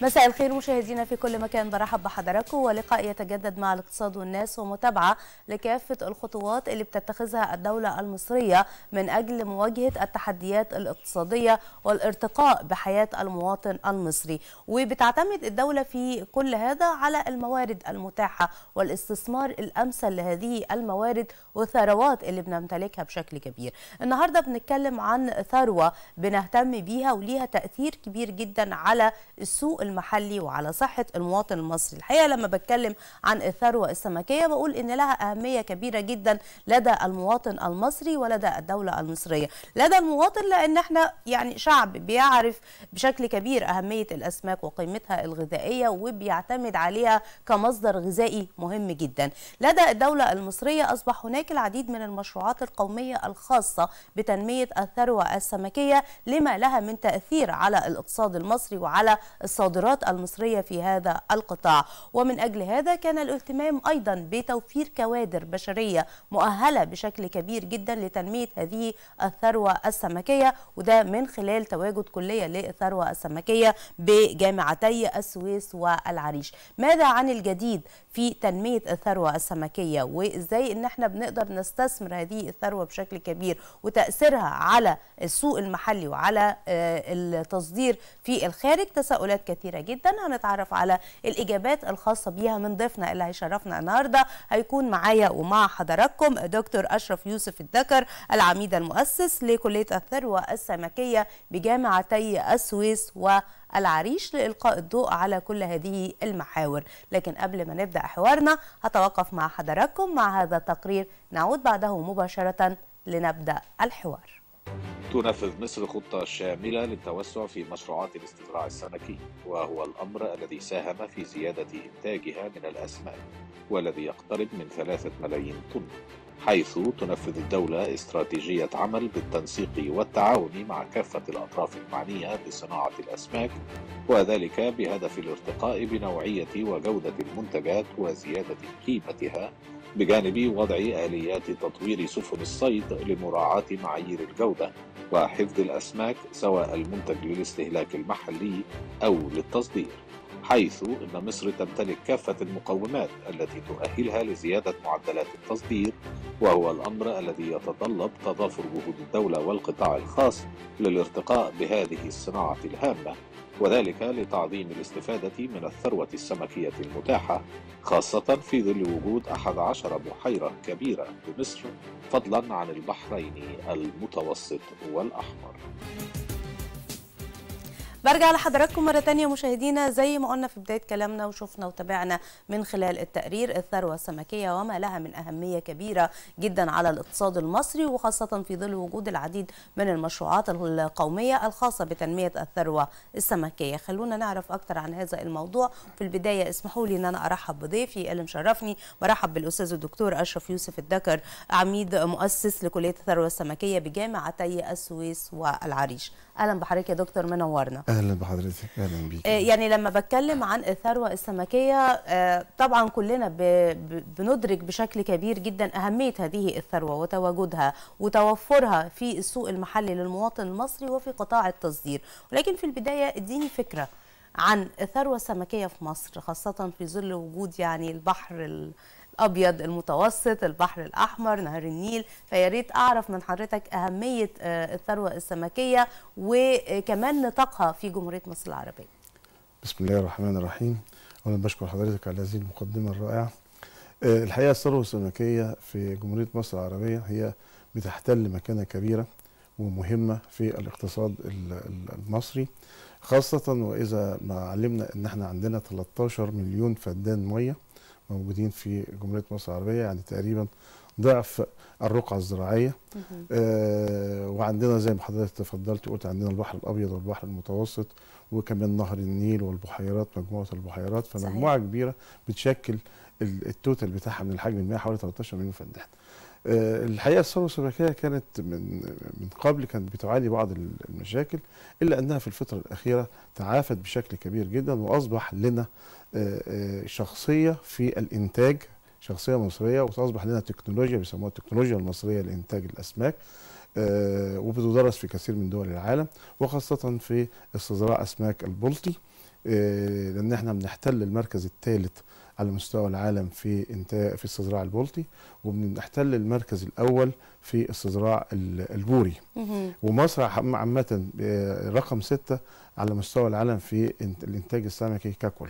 مساء الخير مشاهدينا في كل مكان برحب بحضراتكم ولقاء يتجدد مع الاقتصاد والناس ومتابعه لكافه الخطوات اللي بتتخذها الدوله المصريه من اجل مواجهه التحديات الاقتصاديه والارتقاء بحياه المواطن المصري وبتعتمد الدوله في كل هذا على الموارد المتاحه والاستثمار الامثل لهذه الموارد والثروات اللي بنمتلكها بشكل كبير النهارده بنتكلم عن ثروه بنهتم بيها وليها تاثير كبير جدا على السوق المحلي وعلى صحة المواطن المصري الحقيقة لما بتكلم عن الثروة السمكية بقول إن لها أهمية كبيرة جدا لدى المواطن المصري ولدى الدولة المصرية لدى المواطن لأن احنا يعني شعب بيعرف بشكل كبير أهمية الأسماك وقيمتها الغذائية وبيعتمد عليها كمصدر غذائي مهم جدا لدى الدولة المصرية أصبح هناك العديد من المشروعات القومية الخاصة بتنمية الثروة السمكية لما لها من تأثير على الاقتصاد المصري وعلى الصادرات القدرات المصرية في هذا القطاع ومن أجل هذا كان الاهتمام أيضا بتوفير كوادر بشرية مؤهلة بشكل كبير جدا لتنمية هذه الثروة السمكية وده من خلال تواجد كلية للثروة السمكية بجامعتي السويس والعريش ماذا عن الجديد في تنميه الثروه السمكيه وازاي ان احنا بنقدر نستثمر هذه الثروه بشكل كبير وتاثيرها على السوق المحلي وعلى آه، التصدير في الخارج تساؤلات كثيره جدا هنتعرف على الاجابات الخاصه بيها من ضيفنا اللي هيشرفنا النهارده هيكون معايا ومع حضراتكم دكتور اشرف يوسف الدكر العميد المؤسس لكليه الثروه السمكيه بجامعتي السويس و العريش لإلقاء الضوء على كل هذه المحاور لكن قبل ما نبدأ حوارنا هتوقف مع حضراتكم مع هذا التقرير نعود بعده مباشرة لنبدأ الحوار تنفذ مصر خطة شاملة للتوسع في مشروعات الاستزراع السمكي وهو الأمر الذي ساهم في زيادة إنتاجها من الأسماك والذي يقترب من ثلاثة ملايين طن حيث تنفذ الدولة استراتيجية عمل بالتنسيق والتعاون مع كافة الأطراف المعنية بصناعة الأسماك وذلك بهدف الارتقاء بنوعية وجودة المنتجات وزيادة قيمتها بجانب وضع آليات تطوير سفن الصيد لمراعاة معايير الجودة وحفظ الأسماك سواء المنتج للاستهلاك المحلي أو للتصدير حيث أن مصر تمتلك كافة المقومات التي تؤهلها لزيادة معدلات التصدير وهو الأمر الذي يتطلب تضافر جهود الدولة والقطاع الخاص للارتقاء بهذه الصناعة الهامة وذلك لتعظيم الاستفادة من الثروة السمكية المتاحة خاصة في ظل وجود أحد عشر بحيرة كبيرة بمصر فضلا عن البحرين المتوسط والأحمر برجع لحضراتكم مرة تانية مشاهدينا زي ما قلنا في بداية كلامنا وشفنا وتابعنا من خلال التقرير الثروة السمكية وما لها من أهمية كبيرة جدا على الاقتصاد المصري وخاصة في ظل وجود العديد من المشروعات القومية الخاصة بتنمية الثروة السمكية خلونا نعرف أكثر عن هذا الموضوع في البداية اسمحوا لي أن أنا أرحب بضيفي اللي مشرفني برحب بالأستاذ الدكتور أشرف يوسف الدكر عميد مؤسس لكلية الثروة السمكية بجامعتي السويس والعريش اهلا بحضرتك يا دكتور منورنا اهلا بحضرتك اهلا بيك آه، يعني لما بتكلم عن الثروه السمكيه آه، طبعا كلنا بندرك بشكل كبير جدا اهميه هذه الثروه وتواجدها وتوفرها في السوق المحلي للمواطن المصري وفي قطاع التصدير ولكن في البدايه اديني فكره عن الثروه السمكيه في مصر خاصه في ظل وجود يعني البحر الابيض المتوسط البحر الاحمر نهر النيل فيا ريت اعرف من حضرتك اهميه آه، الثروه السمكيه وكمان نطاقها في جمهوريه مصر العربيه بسم الله الرحمن الرحيم أولا بشكر حضرتك على هذه المقدمة الرائعة آه، الحقيقة الثروة السمكية في جمهورية مصر العربية هي بتحتل مكانة كبيرة ومهمة في الاقتصاد المصري خاصة وإذا ما علمنا أن احنا عندنا 13 مليون فدان مية موجودين في جمهوريه مصر العربيه يعني تقريبا ضعف الرقعه الزراعيه آه وعندنا زي ما حضرتك تفضلت وقلت عندنا البحر الابيض والبحر المتوسط وكمان نهر النيل والبحيرات مجموعه البحيرات فمجموعه صحيح. كبيره بتشكل التوتال بتاعها من الحجم المائي حوالي 13 مليون فدان آه، الحقيقه الثروه الشبكيه كانت من من قبل كانت بتعاني بعض المشاكل الا انها في الفتره الاخيره تعافت بشكل كبير جدا واصبح لنا آه، آه، شخصيه في الانتاج شخصيه مصريه واصبح لنا تكنولوجيا بيسموها التكنولوجيا المصريه لانتاج الاسماك وبتدرس في كثير من دول العالم وخاصه في استزراع اسماك البلطي لان احنا بنحتل المركز الثالث على مستوى العالم في انتاج في الصزراع البلطي وبنحتل المركز الاول في الصزراع البوري ومصر عامه آه، رقم ستة على مستوى العالم في الانتاج السمكي ككل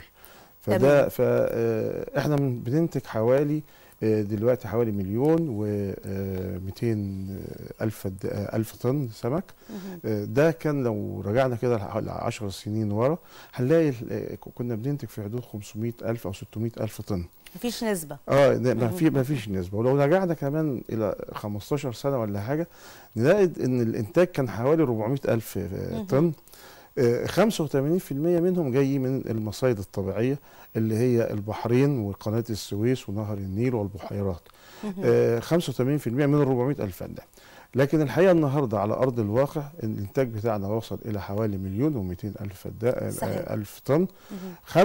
فده فاحنا آه، بننتج حوالي دلوقتي حوالي مليون و 200 آه، آه، الف آه، الف طن سمك ده كان لو رجعنا كده ل 10 سنين ورا هنلاقي كنا بننتج في حدود 500 الف او 600 الف طن مفيش نسبه اه ما في ما فيش نسبه ولو رجعنا كمان الى 15 سنه ولا حاجه نلاقي ان الانتاج كان حوالي 400 الف طن 85% منهم جاي من المصايد الطبيعية اللي هي البحرين وقناة السويس ونهر النيل والبحيرات 85% من ال 400 ألف فدان لكن الحقيقة النهاردة على أرض الواقع الإنتاج بتاعنا وصل إلى حوالي مليون و200 ألف, فدا... آه، ألف طن 85%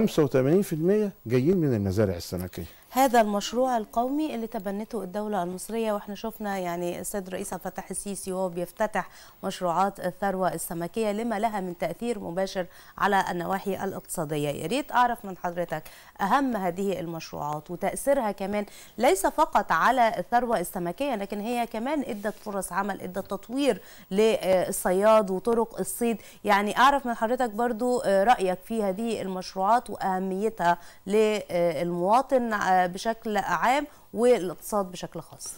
جايين من المزارع السمكية هذا المشروع القومي اللي تبنته الدولة المصرية واحنا شفنا يعني السيد الرئيس عبد الفتاح السيسي وهو بيفتتح مشروعات الثروة السمكية لما لها من تأثير مباشر على النواحي الاقتصادية يا ريت أعرف من حضرتك أهم هذه المشروعات وتأثيرها كمان ليس فقط على الثروة السمكية لكن هي كمان ادت فرص عمل ادت تطوير للصياد وطرق الصيد يعني أعرف من حضرتك برضو رأيك في هذه المشروعات وأهميتها للمواطن بشكل عام والاقتصاد بشكل خاص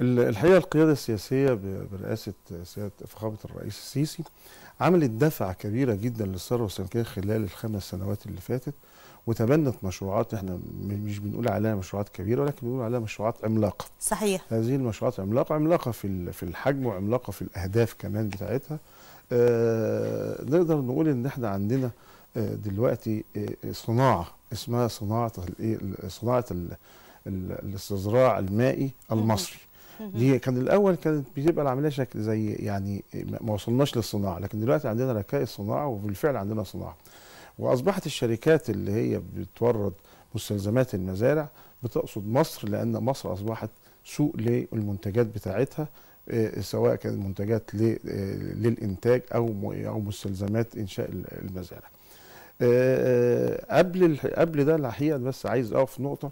الحقيقه القياده السياسيه برئاسه سياده فخامه الرئيس السيسي عملت دفعه كبيره جدا للثروه السمكيه خلال الخمس سنوات اللي فاتت وتبنت مشروعات احنا مش بنقول عليها مشروعات كبيره ولكن بنقول عليها مشروعات عملاقه. صحيح. هذه المشروعات عملاقه عملاقه في في الحجم وعملاقه في الاهداف كمان بتاعتها. آه، نقدر نقول ان احنا عندنا آه، دلوقتي آه، صناعه اسمها صناعه إيه، صناعه الاستزراع المائي المصري دي كان الاول كانت بتبقى العمليه شكل زي يعني ما وصلناش للصناعه لكن دلوقتي عندنا ركائز صناعه وبالفعل عندنا صناعه واصبحت الشركات اللي هي بتورد مستلزمات المزارع بتقصد مصر لان مصر اصبحت سوق للمنتجات بتاعتها آه، سواء كانت منتجات آه، للانتاج او او مستلزمات انشاء المزارع آه، آه، قبل قبل ده الحقيقه بس عايز اقف في نقطه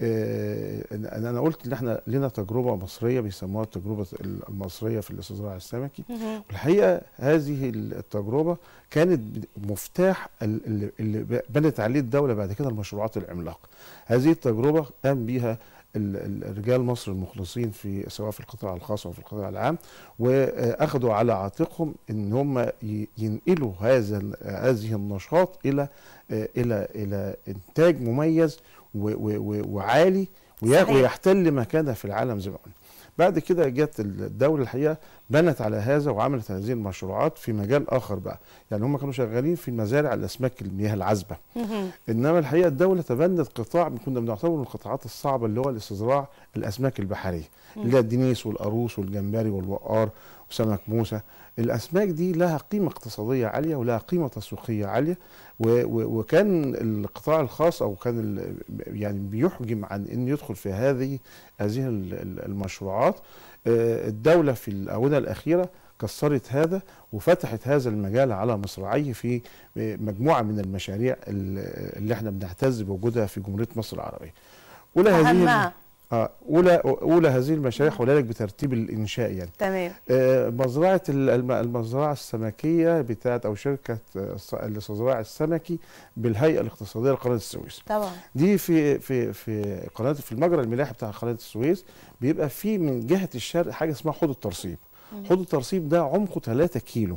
آه، انا انا قلت ان احنا لنا تجربه مصريه بيسموها التجربه المصريه في الاستزراع السمكي والحقيقه هذه التجربه كانت مفتاح اللي بنت عليه الدوله بعد كده المشروعات العملاقه هذه التجربه قام بيها الرجال مصر المخلصين في سواء في القطاع الخاص او في القطاع العام واخذوا على عاتقهم ان هم ينقلوا هذا هذه النشاط الى الى الى انتاج مميز وعالي ويحتل مكانه في العالم زي ما قلنا بعد كده جت الدوله الحقيقه بنت على هذا وعملت هذه المشروعات في مجال اخر بقى يعني هم كانوا شغالين في مزارع الاسماك المياه العذبه انما الحقيقه الدوله تبنت قطاع كنا بنعتبره من القطاعات الصعبه اللي هو الاستزراع الاسماك البحريه اللي هي الدنيس والأروس والجمبري والوقار سمك موسى الأسماك دي لها قيمة اقتصادية عالية ولها قيمة تسويقية عالية وكان القطاع الخاص أو كان يعني بيحجم عن أن يدخل في هذه هذه المشروعات آه، الدولة في الآونة الأخيرة كسرت هذا وفتحت هذا المجال على مصراعيه في مجموعة من المشاريع اللي احنا بنعتز بوجودها في جمهورية مصر العربية ولا هذه اولى اولى هذه المشاريع حولك بترتيب الانشاء يعني تمام آه، مزرعه المزرعه السمكيه بتاعت او شركه الزراع آه، السمكي بالهيئه الاقتصاديه لقناه السويس طبعا دي في في في قناه في المجرى الملاحي بتاع قناه السويس بيبقى في من جهه الشرق حاجه اسمها حوض الترصيب حوض الترصيب ده عمقه 3 كيلو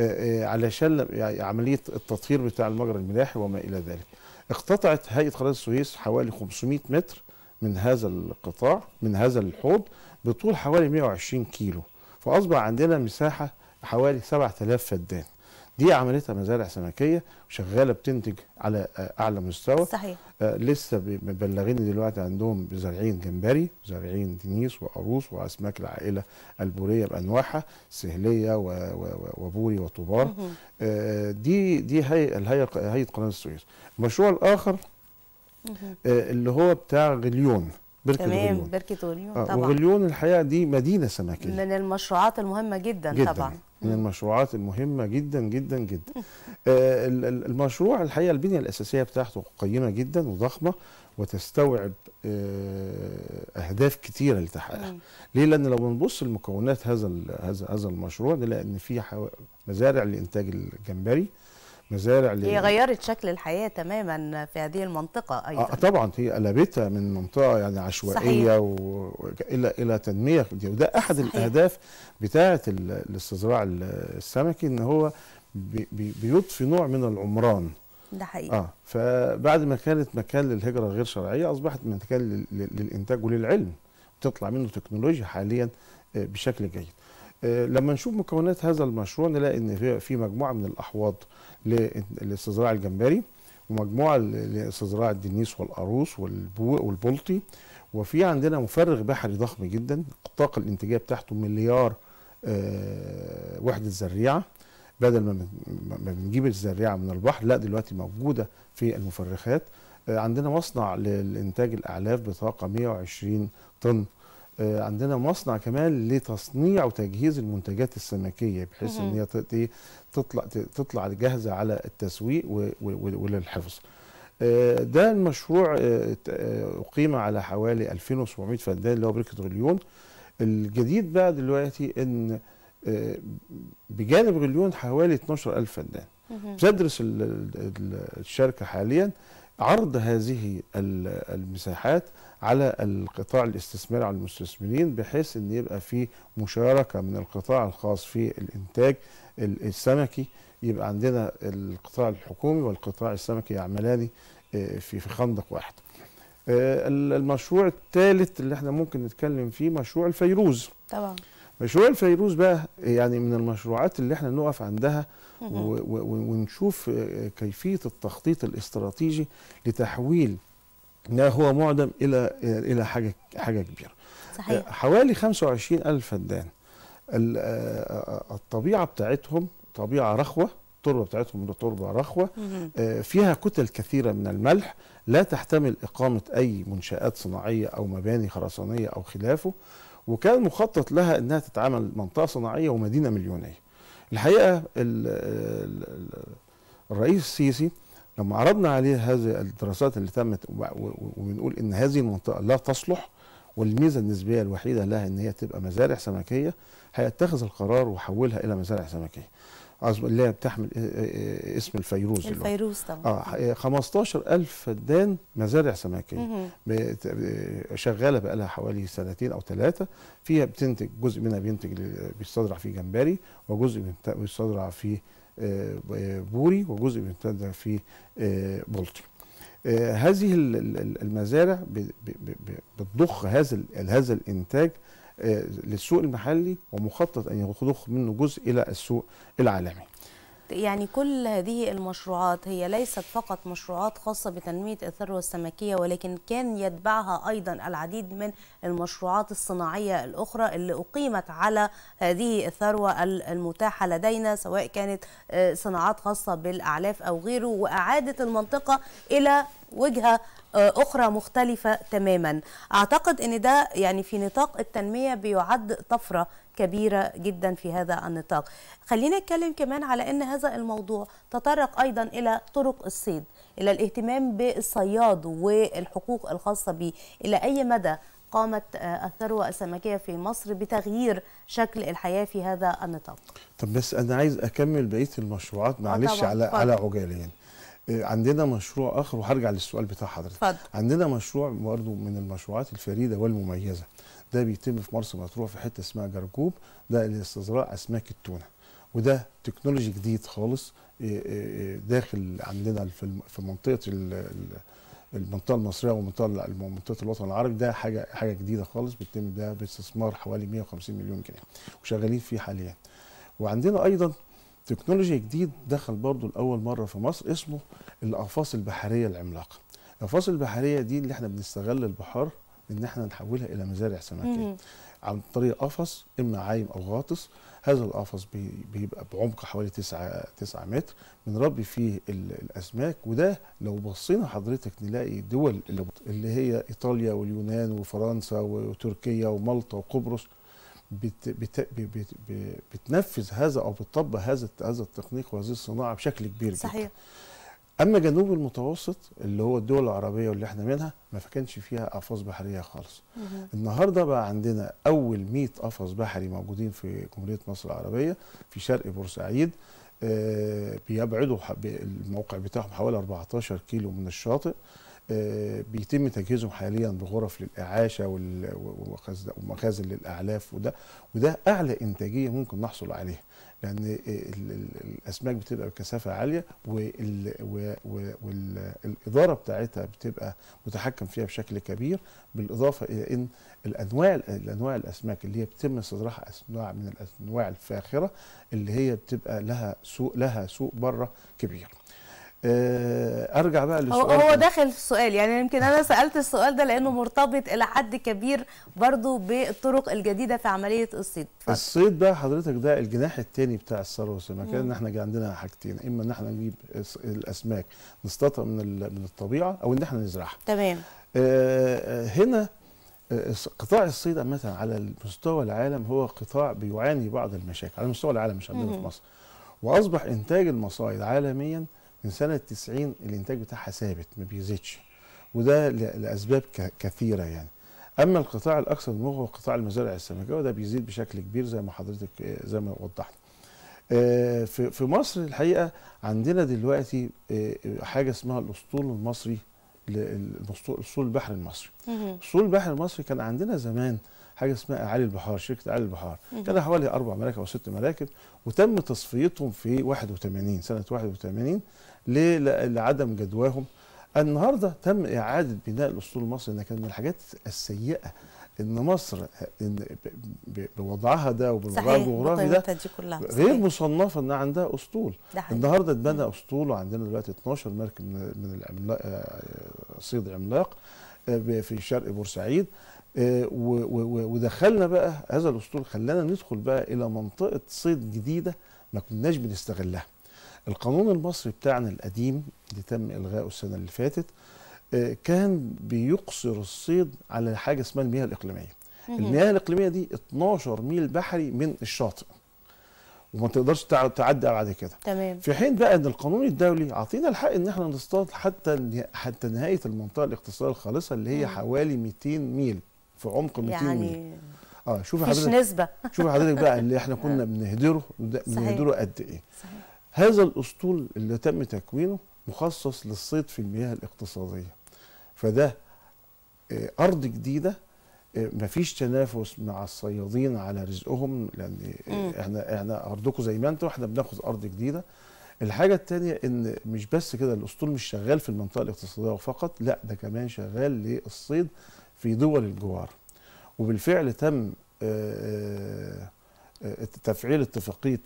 آه، علشان يعني عمليه التطهير بتاع المجرى الملاحي وما الى ذلك اقتطعت هيئه قناه السويس حوالي 500 متر من هذا القطاع من هذا الحوض بطول حوالي 120 كيلو فأصبح عندنا مساحة حوالي 7000 فدان دي عملتها مزارع سمكيه وشغاله بتنتج على آه، اعلى مستوى صحيح آه لسه مبلغين دلوقتي عندهم زارعين جمبري وزارعين دنيس وقاروص واسماك العائله البوريه بانواعها سهليه وبوري وطوبار آه دي دي هي هيئه قناه السويس المشروع الاخر آه، اللي هو بتاع غليون بركة تمام غليون. بركة غليون آه طبعا وغليون الحقيقة دي مدينة سمكية من المشروعات المهمة جدا, جداً طبعا من المشروعات المهمة جدا جدا جدا آه المشروع الحقيقة البنية الأساسية بتاعته قيمة جدا وضخمة وتستوعب آه، اهداف كتيره لتحقيقها ليه لان لو بنبص لمكونات هذا هذا هذا المشروع نلاقي ان في مزارع لانتاج الجمبري مزارع هي غيرت شكل الحياه تماما في هذه المنطقه ايضا آه طبعا هي قلبتها من منطقه يعني عشوائيه صحيح. و... الى الى تنميه دي. وده احد صحيح. الاهداف بتاعه الاستزراع السمكي ان هو بي... بي... بيضفي نوع من العمران ده حقيقي اه فبعد ما كانت مكان للهجره غير شرعيه اصبحت مكان لل... للانتاج وللعلم تطلع منه تكنولوجيا حاليا آه، بشكل جيد آه، لما نشوف مكونات هذا المشروع نلاقي ان في مجموعه من الاحواض للاستزراع الجمبري ومجموعه لاستزراع الدنيس والقاروص والبلطي وفي عندنا مفرغ بحري ضخم جدا الطاقه الانتاجيه بتاعته مليار آه، وحده زريعه بدل ما ما بنجيب الزريعه من البحر لا دلوقتي موجوده في المفرخات آه، عندنا مصنع للانتاج الاعلاف بطاقه 120 طن آه، عندنا مصنع كمان لتصنيع وتجهيز المنتجات السمكيه بحيث ان هي تطلع تطلع جاهزه على التسويق وللحفظ. آه، ده المشروع آه، اقيم على حوالي 2700 فدان اللي هو بركه غليون. الجديد بقى دلوقتي ان بجانب غليون حوالي 12000 فدان. بتدرس الشركه حاليا عرض هذه المساحات على القطاع الاستثماري على المستثمرين بحيث ان يبقى في مشاركه من القطاع الخاص في الانتاج السمكي يبقى عندنا القطاع الحكومي والقطاع السمكي يعملان آه، في في خندق واحد. آه، المشروع الثالث اللي احنا ممكن نتكلم فيه مشروع الفيروز. طبعا. مشروع الفيروز بقى يعني من المشروعات اللي احنا نقف عندها ونشوف آه، كيفيه التخطيط الاستراتيجي لتحويل ده هو معدم الى الى حاجه حاجه كبيره صحيح آه، حوالي 25 ألف فدان آه، آه، الطبيعه بتاعتهم طبيعه رخوه التربه بتاعتهم تربه رخوه فيها كتل كثيره من الملح لا تحتمل اقامه اي منشات صناعيه او مباني خرسانيه او خلافه وكان مخطط لها انها تتعامل منطقه صناعيه ومدينه مليونيه الحقيقه الرئيس السيسي لما عرضنا عليه هذه الدراسات اللي تمت وبنقول ان هذه المنطقه لا تصلح والميزه النسبيه الوحيده لها ان هي تبقى مزارع سمكيه هيتخذ القرار وحولها الى مزارع سمكيه اللي هي بتحمل إيه، إيه، إيه، اسم الفيروز الفيروز طبعا اه 15000 فدان مزارع سمكيه شغاله بقى لها حوالي سنتين او ثلاثه فيها بتنتج جزء منها بينتج بيستزرع فيه جمبري وجزء بيستزرع فيه بوري وجزء بيمتد في آه، بلطي آه، هذه المزارع بتضخ هذا هذا الانتاج آه، للسوق المحلي ومخطط ان يضخ منه جزء الى السوق العالمي يعني كل هذه المشروعات هي ليست فقط مشروعات خاصة بتنمية الثروة السمكية ولكن كان يتبعها أيضا العديد من المشروعات الصناعية الأخرى اللي أقيمت على هذه الثروة المتاحة لدينا سواء كانت آه، صناعات خاصة بالأعلاف أو غيره وأعادت المنطقة إلى وجهه آه، اخرى مختلفه تماما اعتقد ان ده يعني في نطاق التنميه بيعد طفره كبيره جدا في هذا النطاق خلينا نتكلم كمان على ان هذا الموضوع تطرق ايضا الى طرق الصيد الى الاهتمام بالصياد والحقوق الخاصه به الى اي مدى قامت آه، الثروة السمكية في مصر بتغيير شكل الحياة في هذا النطاق طب بس أنا عايز أكمل بقية المشروعات معلش آه، على على عجالين يعني. إيه، عندنا مشروع اخر وهرجع للسؤال بتاع حضرتك فضل. عندنا مشروع برضه من المشروعات الفريده والمميزه ده بيتم في مرسى مطروح في حته اسمها جرجوب ده لاستزراع اسماك التونه وده تكنولوجي جديد خالص إيه، إيه، داخل عندنا في منطقه المنطقه المصريه ومنطقه منطقه الوطن العربي ده حاجه حاجه جديده خالص بيتم ده باستثمار حوالي 150 مليون جنيه وشغالين فيه حاليا وعندنا ايضا تكنولوجيا جديد دخل برضو لاول مره في مصر اسمه الاقفاص البحريه العملاقه الاقفاص البحريه دي اللي احنا بنستغل البحار ان احنا نحولها الى مزارع سمكيه عن طريق قفص اما عايم او غاطس هذا القفص بيبقى بعمق حوالي 9 9 متر بنربي فيه الاسماك وده لو بصينا حضرتك نلاقي دول اللي هي ايطاليا واليونان وفرنسا وتركيا ومالطا وقبرص بت بت بت بت بتنفذ هذا او بتطبق هذا هذا التقنيق وهذه الصناعه بشكل كبير صحيح. جدا. اما جنوب المتوسط اللي هو الدول العربيه واللي احنا منها ما كانش فيها قفص بحريه خالص مه. النهارده بقى عندنا اول 100 قفص بحري موجودين في جمهوريه مصر العربيه في شرق بورسعيد آه بيبعدوا الموقع بتاعهم حوالي 14 كيلو من الشاطئ آه، بيتم تجهيزهم حاليا بغرف للاعاشه ومخازن للاعلاف وده وده اعلى انتاجيه ممكن نحصل عليها لان آه، الاسماك بتبقى بكثافه عاليه والاداره بتاعتها بتبقى متحكم فيها بشكل كبير بالاضافه الى ان الانواع الانواع الاسماك اللي هي بتم استزراعها انواع من الانواع الفاخره اللي هي بتبقى لها سوق لها سوق بره كبير آه، ارجع بقى للسؤال هو داخل في السؤال يعني يمكن انا سالت السؤال ده لانه مرتبط الى حد كبير برضو بالطرق الجديده في عمليه الصيد ف... الصيد بقى حضرتك ده الجناح الثاني بتاع الثروه مكان ان احنا عندنا حاجتين اما ان احنا نجيب الاسماك نصطادها من من الطبيعه او ان احنا نزرعها تمام آه, آه، هنا آه، قطاع الصيد عامه على المستوى العالم هو قطاع بيعاني بعض المشاكل على مستوى العالم مش عندنا في مصر واصبح انتاج المصايد عالميا من سنه 90 الانتاج بتاعها ثابت ما بيزيدش وده لاسباب كثيره يعني اما القطاع الاكثر نمو هو قطاع المزارع السمكيه وده بيزيد بشكل كبير زي ما حضرتك زي ما وضحت آه، في مصر الحقيقه عندنا دلوقتي آه، حاجه اسمها الاسطول المصري الاسطول البحر المصري اسطول البحر المصري كان عندنا زمان حاجه اسمها اعالي البحار شركه اعالي البحار كان حوالي اربع مراكب او ست مراكب وتم تصفيتهم في 81 سنه 81 لعدم جدواهم النهارده تم اعاده بناء الاسطول المصري لان كان من الحاجات السيئه ان مصر بوضعها ده وبالوضع الجغرافي ده غير مصنفه ان عندها اسطول النهارده اتبنى اسطول وعندنا دلوقتي 12 مركب من العملاق آه، صيد عملاق آه، في شرق بورسعيد آه، ودخلنا بقى هذا الاسطول خلانا ندخل بقى الى منطقه صيد جديده ما كناش بنستغلها القانون المصري بتاعنا القديم اللي تم الغائه السنه اللي فاتت آه، كان بيقصر الصيد على حاجه اسمها المياه الاقليميه المياه الاقليميه دي 12 ميل بحري من الشاطئ وما تقدرش تعدي بعد كده تمام في حين بقى ان القانون الدولي عطينا الحق ان احنا نصطاد حتى حتى نهايه المنطقه الاقتصاديه الخالصه اللي هي مم. حوالي 200 ميل في عمق 200 يعني اه شوفي حضرتك مش نسبه شوفي حضرتك بقى اللي احنا آه. كنا بنهدره بنهدره قد ايه صحيح. هذا الاسطول اللي تم تكوينه مخصص للصيد في المياه الاقتصاديه فده آه، ارض جديده آه، مفيش تنافس مع الصيادين على رزقهم لان احنا احنا ارضكم زي ما انتم احنا بناخد ارض جديده الحاجه الثانيه ان مش بس كده الاسطول مش شغال في المنطقه الاقتصاديه فقط لا ده كمان شغال للصيد في دول الجوار وبالفعل تم آه، آه، آه، تفعيل اتفاقية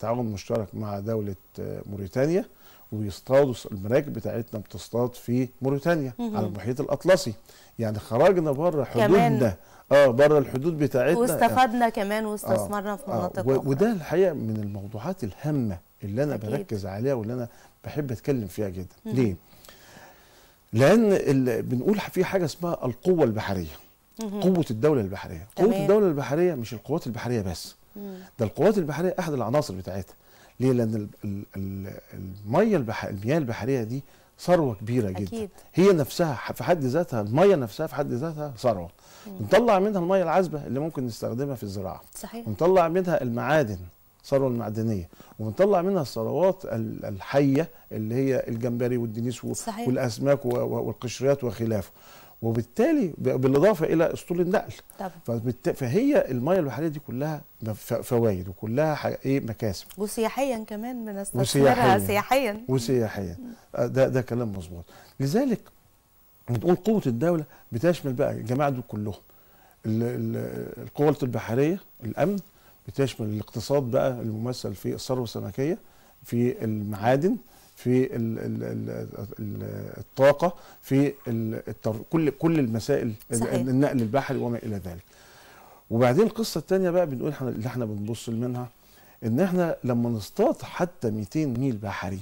تعاون مشترك مع دولة موريتانيا ويصطادوا المراكب بتاعتنا بتصطاد في موريتانيا على المحيط الاطلسي يعني خرجنا بره حدودنا اه بره الحدود بتاعتنا واستفدنا آه كمان واستثمرنا آه في مناطق آه وده الحقيقه من الموضوعات الهامه اللي انا أكيد. بركز عليها واللي انا بحب اتكلم فيها جدا ليه لان بنقول في حاجه اسمها القوه البحريه قوه الدوله البحريه تمام. قوه الدوله البحريه مش القوات البحريه بس ده القوات البحريه احد العناصر بتاعتها ليه لان الميه البح... المياه البحريه دي ثروه كبيره جدا أكيد. هي نفسها في حد ذاتها الميه نفسها في حد ذاتها ثروه نطلع منها الميه العذبه اللي ممكن نستخدمها في الزراعه صحيح نطلع منها المعادن الثروه المعدنيه وبنطلع منها الثروات الحيه اللي هي الجمبري والدنيس صحيح. والاسماك والقشريات وخلافه وبالتالي بالاضافه الى اسطول النقل طبعا. فهي الميه البحريه دي كلها فوائد وكلها ايه مكاسب وسياحيا كمان بنستثمرها سياحيا وسياحيا آه، ده ده كلام مظبوط لذلك بنقول قوه الدوله بتشمل بقى الجماعه دول كلهم القوه البحريه الامن بتشمل الاقتصاد بقى الممثل في الثروه السمكيه في المعادن في الطاقه في التر... كل كل المسائل صحيح. النقل البحري وما الى ذلك وبعدين القصه الثانيه بقى بنقول احنا اللي احنا بنبص منها ان احنا لما نصطاد حتى 200 ميل بحري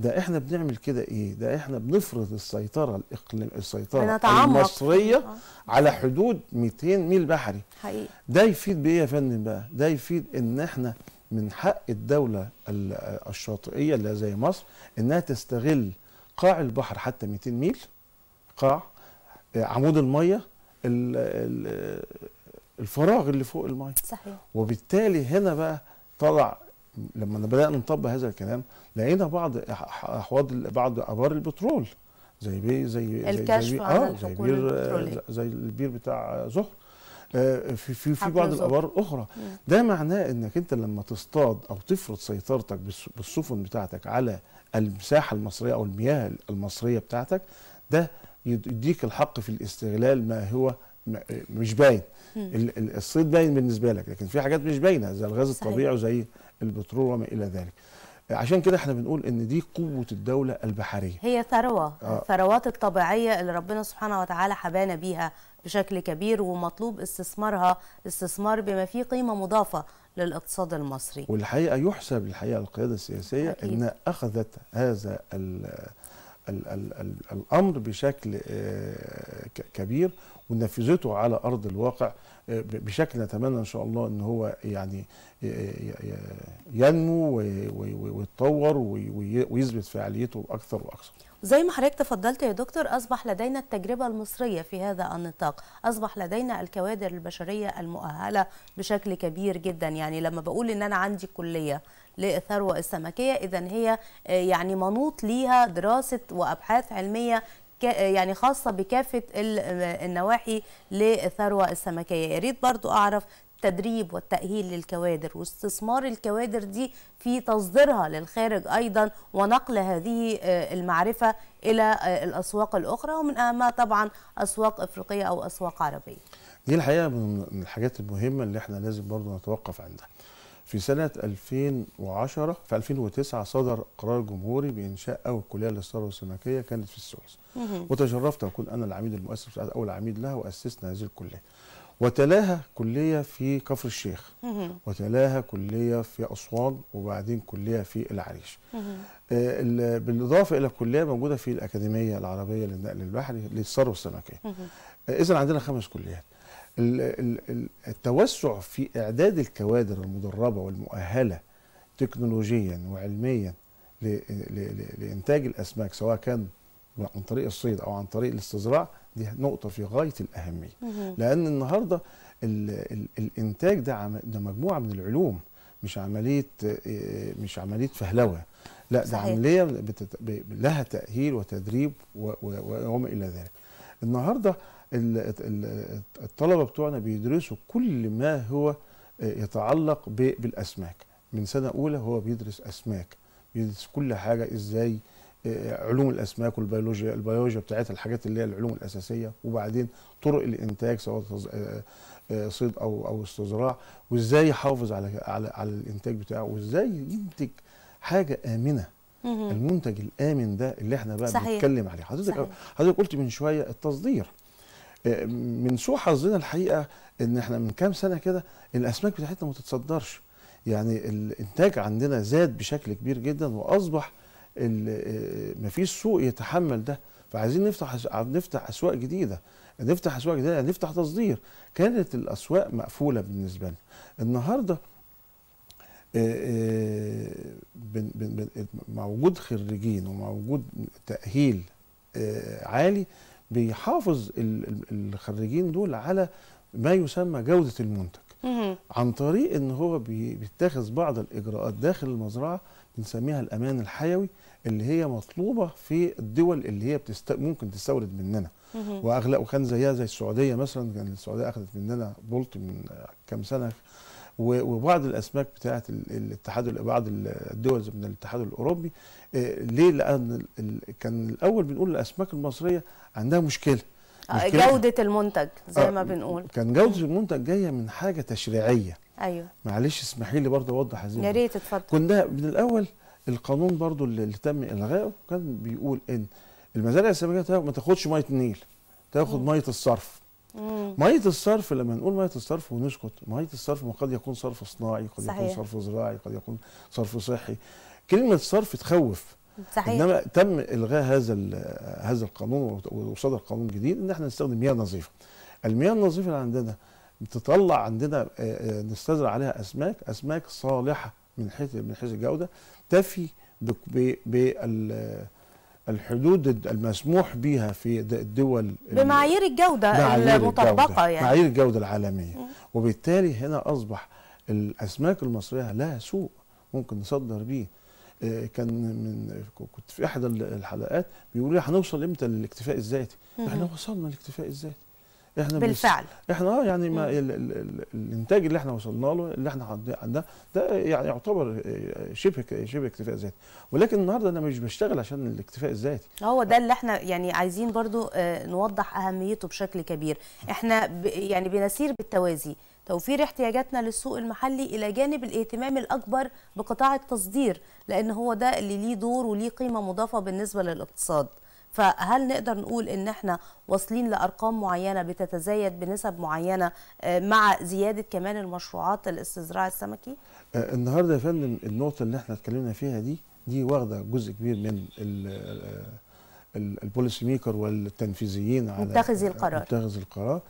ده احنا بنعمل كده ايه ده احنا بنفرض السيطره الاقليم السيطره المصريه آه. على حدود 200 ميل بحري حقيقي ده يفيد بايه يا فندم بقى ده يفيد ان احنا من حق الدوله الشاطئيه اللي زي مصر انها تستغل قاع البحر حتى 200 ميل قاع آه، عمود الميه الفراغ اللي فوق الميه صحيح وبالتالي هنا بقى طلع لما بدانا نطبق هذا الكلام لقينا بعض احواض بعض ابار البترول زي بي زي الكشف زي بي اه زي بير زي البير بتاع زهر آه، في في في بعض الابار اخرى ده معناه انك انت لما تصطاد او تفرض سيطرتك بالسفن بتاعتك على المساحه المصريه او المياه المصريه بتاعتك ده يديك الحق في الاستغلال ما هو مش باين الصيد باين بالنسبه لك لكن في حاجات مش باينه زي الغاز الطبيعي وزي البترول وما الى ذلك عشان كده احنا بنقول ان دي قوه الدوله البحريه هي ثروه آه. الثروات الطبيعيه اللي ربنا سبحانه وتعالى حبانا بيها بشكل كبير ومطلوب استثمارها استثمار بما فيه قيمه مضافه للاقتصاد المصري والحقيقه يحسب الحقيقه القياده السياسيه أكيد. ان اخذت هذا ال ال ال الامر بشكل آه، كبير ونفذته على ارض الواقع آه، بشكل نتمنى ان شاء الله ان هو يعني آه، ينمو ويتطور ويثبت فعاليته اكثر واكثر. زي ما حضرتك تفضلت يا دكتور اصبح لدينا التجربه المصريه في هذا النطاق، اصبح لدينا الكوادر البشريه المؤهله بشكل كبير جدا، يعني لما بقول ان انا عندي كليه للثروه السمكيه اذا هي آه، يعني منوط ليها دراسه وابحاث علميه آه، يعني خاصه بكافه آه، النواحي للثروه السمكيه يا ريت برضه اعرف تدريب والتأهيل للكوادر واستثمار الكوادر دي في تصديرها للخارج أيضا ونقل هذه المعرفة إلى الأسواق الأخرى ومن أهمها طبعا أسواق أفريقية أو أسواق عربية دي الحقيقة من الحاجات المهمة اللي احنا لازم برضو نتوقف عندها في سنة 2010 في 2009 صدر قرار جمهوري بإنشاء أول كلية للثروة السمكية كانت في السويس وتشرفت أكون أنا العميد المؤسس أول عميد لها وأسسنا هذه الكلية وتلاها كلية في كفر الشيخ وتلاها كلية في أسوان وبعدين كلية في العريش آه، بالإضافة إلى كلية موجودة في الأكاديمية العربية للنقل البحري للثروة السمكية آه، إذا عندنا خمس كليات التوسع في إعداد الكوادر المدربة والمؤهلة تكنولوجيا وعلميا لإنتاج الأسماك سواء كان عن طريق الصيد أو عن طريق الاستزراع دي نقطة في غاية الأهمية لأن النهاردة الإنتاج ده, ده مجموعة من العلوم مش عملية آه، مش عملية فهلوة لا ده عملية بتت... لها تأهيل وتدريب و... و... وما إلى ذلك النهارده الطلبه بتوعنا بيدرسوا كل ما هو آه، يتعلق بالاسماك من سنه اولى هو بيدرس اسماك بيدرس كل حاجه ازاي آه، علوم الاسماك والبيولوجيا البيولوجيا بتاعتها الحاجات اللي هي العلوم الاساسيه وبعدين طرق الانتاج سواء آه، صيد او او استزراع وازاي يحافظ على على على الانتاج بتاعه وازاي ينتج حاجه امنه المنتج الامن ده اللي احنا بقى صحيح. بنتكلم عليه حضرتك حضرتك قلت من شويه التصدير آه، من سوء حظنا الحقيقه ان احنا من كام سنه كده الاسماك بتاعتنا ما تتصدرش يعني الانتاج عندنا زاد بشكل كبير جدا واصبح آه، ما فيش سوق يتحمل ده فعايزين نفتح نفتح اسواق جديده نفتح اسواق جديده يعني نفتح تصدير كانت الاسواق مقفوله بالنسبه لنا النهارده آه، مع وجود خريجين ومع وجود تاهيل عالي بيحافظ الخريجين دول على ما يسمى جودة المنتج عن طريق ان هو بيتخذ بعض الاجراءات داخل المزرعه بنسميها الامان الحيوي اللي هي مطلوبه في الدول اللي هي بتست... ممكن تستورد مننا وأغلق وكان زيها زي السعوديه مثلا كان السعوديه اخذت مننا بولت من كام سنه وبعض الاسماك بتاعه الاتحاد بعض الدول من الاتحاد الاوروبي آه، ليه لان كان الاول بنقول الاسماك المصريه عندها مشكله آه، جودة المنتج زي آه، ما بنقول كان جودة المنتج جاية من حاجة تشريعية أيوه معلش اسمحي لي برضه أوضح هذه يا ريت اتفضل كنا من الأول القانون برضه اللي تم إلغائه كان بيقول إن المزارع السمكية ما تاخدش مية النيل تاخد مية الصرف ميه الصرف لما نقول ميه الصرف ونسكت ميه الصرف ما قد يكون صرف صناعي قد صحيح. يكون صرف زراعي قد يكون صرف صحي كلمه صرف تخوف صحيح. انما تم الغاء هذا هذا القانون وصدر قانون جديد ان احنا نستخدم مياه نظيفه المياه النظيفه اللي عندنا بتطلع عندنا آه، آه، نستزرع عليها اسماك اسماك صالحه من حيث من حيث الجوده تفي بال الحدود المسموح بها في الدول بمعايير الجودة المطبقة يعني معايير الجودة العالمية م. وبالتالي هنا أصبح الأسماك المصرية لها سوق ممكن نصدر بيه آه، كان من كنت في احدى الحلقات بيقولوا لي هنوصل امتى للاكتفاء الذاتي؟ احنا يعني وصلنا للاكتفاء الذاتي احنا بالفعل بس احنا اه يعني ما ال ال ال الانتاج اللي احنا وصلنا له اللي احنا عندنا ده يعني يعتبر آه، شبه شبه اكتفاء ذاتي ولكن النهارده انا مش بشتغل عشان الاكتفاء الذاتي هو ده اللي احنا يعني عايزين برضو آه، نوضح اهميته بشكل كبير احنا يعني بنسير بالتوازي توفير احتياجاتنا للسوق المحلي الى جانب الاهتمام الاكبر بقطاع التصدير لان هو ده اللي ليه دور وليه قيمه مضافه بالنسبه للاقتصاد فهل نقدر نقول ان احنا واصلين لارقام معينه بتتزايد بنسب معينه آه، مع زياده كمان المشروعات الاستزراع السمكي آه، النهارده يا فندم النقطه اللي احنا اتكلمنا فيها دي دي واخده جزء كبير من البوليسي آه، ميكر والتنفيذيين على متخذي القرار متخذي القرار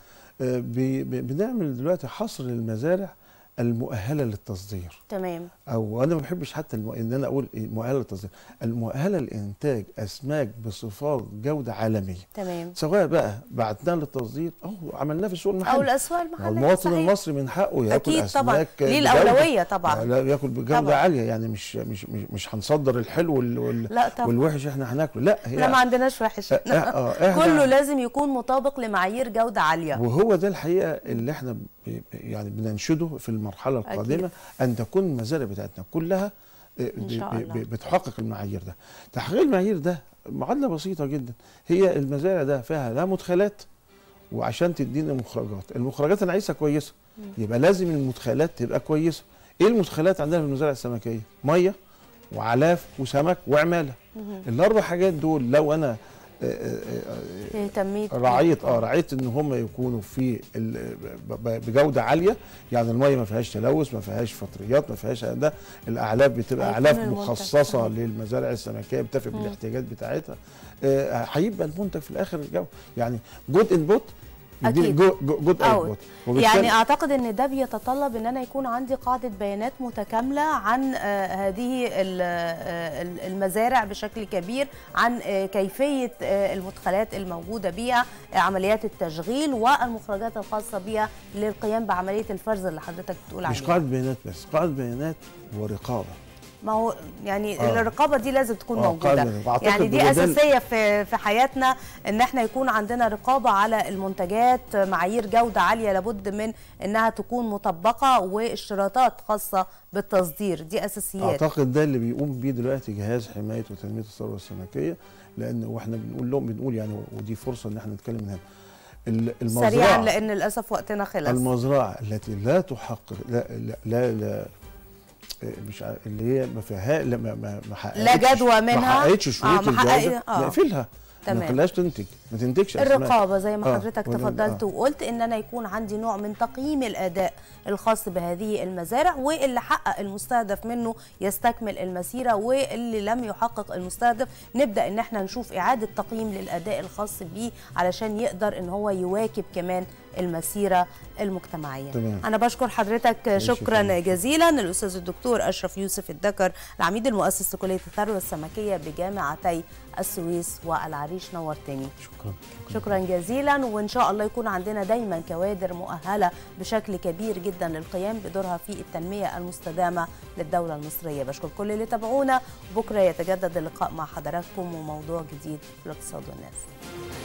بنعمل دلوقتي حصر للمزارع المؤهله للتصدير تمام او انا ما بحبش حتى المو... ان انا اقول مؤهله للتصدير المؤهله لانتاج اسماك بصفات جوده عالميه تمام سواء بقى بعتناها للتصدير او عملناه في السوق المحلي او الاسواق المحليه المواطن صحيح. المصري من حقه ياكل أكيد اسماك طبعا ليه الاولويه طبعا لا ياكل بجوده طبعا. عاليه يعني مش مش مش هنصدر الحلو وال... وال... لا طبعا. والوحش احنا هناكله لا هي لا ما عندناش وحش اه اه اه كله لازم يكون مطابق لمعايير جوده عاليه وهو ده الحقيقه اللي احنا ب... يعني بننشده في المعارض المرحله القادمه أكيد. ان تكون المزارع بتاعتنا كلها آه، بتحقق المعايير ده تحقيق المعايير ده معادله بسيطه جدا هي المزارع ده فيها لا مدخلات وعشان تدينا مخرجات المخرجات انا عايزها كويسه يبقى لازم المدخلات تبقى كويسه ايه المدخلات عندنا في المزارع السمكيه ميه وعلاف وسمك وعماله الاربع حاجات دول لو انا يعني رعيت اه رعيت ان هم يكونوا في بجوده عاليه يعني الميه ما فيهاش تلوث ما فيهاش فطريات ما فيهاش ده الاعلاف بتبقى أيوة، اعلاف مخصصه أيوة. للمزارع السمكيه بتفق بالاحتياجات بتاعتها آه، هيبقى المنتج في الاخر جو يعني جود انبوت اكيد يعني اعتقد ان ده بيتطلب ان انا يكون عندي قاعده بيانات متكامله عن آه، هذه آه، المزارع بشكل كبير عن آه، كيفيه المدخلات الموجوده بها عمليات التشغيل والمخرجات الخاصه بها للقيام بعمليه الفرز اللي حضرتك بتقول عليها مش قاعده بيانات بس قاعده بيانات ورقابه ما هو يعني آه. الرقابه دي لازم تكون آه. موجوده يعني دي اساسيه في في حياتنا ان احنا يكون عندنا رقابه على المنتجات معايير جوده عاليه لابد من انها تكون مطبقه واشتراطات خاصه بالتصدير دي اساسيات اعتقد ده اللي بيقوم بيه دلوقتي جهاز حمايه وتنميه الثروه السمكيه لان واحنا بنقول لهم بنقول يعني ودي فرصه ان احنا نتكلم هنا المزرعه سريعا لان للاسف وقتنا خلص المزرعه التي لا تحقق لا لا, لا, لا مش اللي هي ما فيها ما ما ما لا جدوى منها ما حققتش شروط آه الجوازه آه. نقفلها تمام ما تخليهاش تنتج ما تنتجش الرقابه زي ما آه. حضرتك تفضلت آه. وقلت ان انا يكون عندي نوع من تقييم الاداء الخاص بهذه المزارع واللي حقق المستهدف منه يستكمل المسيره واللي لم يحقق المستهدف نبدا ان احنا نشوف اعاده تقييم للاداء الخاص بيه علشان يقدر ان هو يواكب كمان المسيرة المجتمعية تمام. أنا بشكر حضرتك شكرا جزيلا الأستاذ الدكتور أشرف يوسف الدكر العميد المؤسس لكلية الثروة السمكية بجامعتي السويس والعريش نورتني شكرا. شكرا شكرا جزيلا وإن شاء الله يكون عندنا دايما كوادر مؤهلة بشكل كبير جدا للقيام بدورها في التنمية المستدامة للدولة المصرية بشكر كل اللي تابعونا بكرة يتجدد اللقاء مع حضراتكم وموضوع جديد في الاقتصاد والناس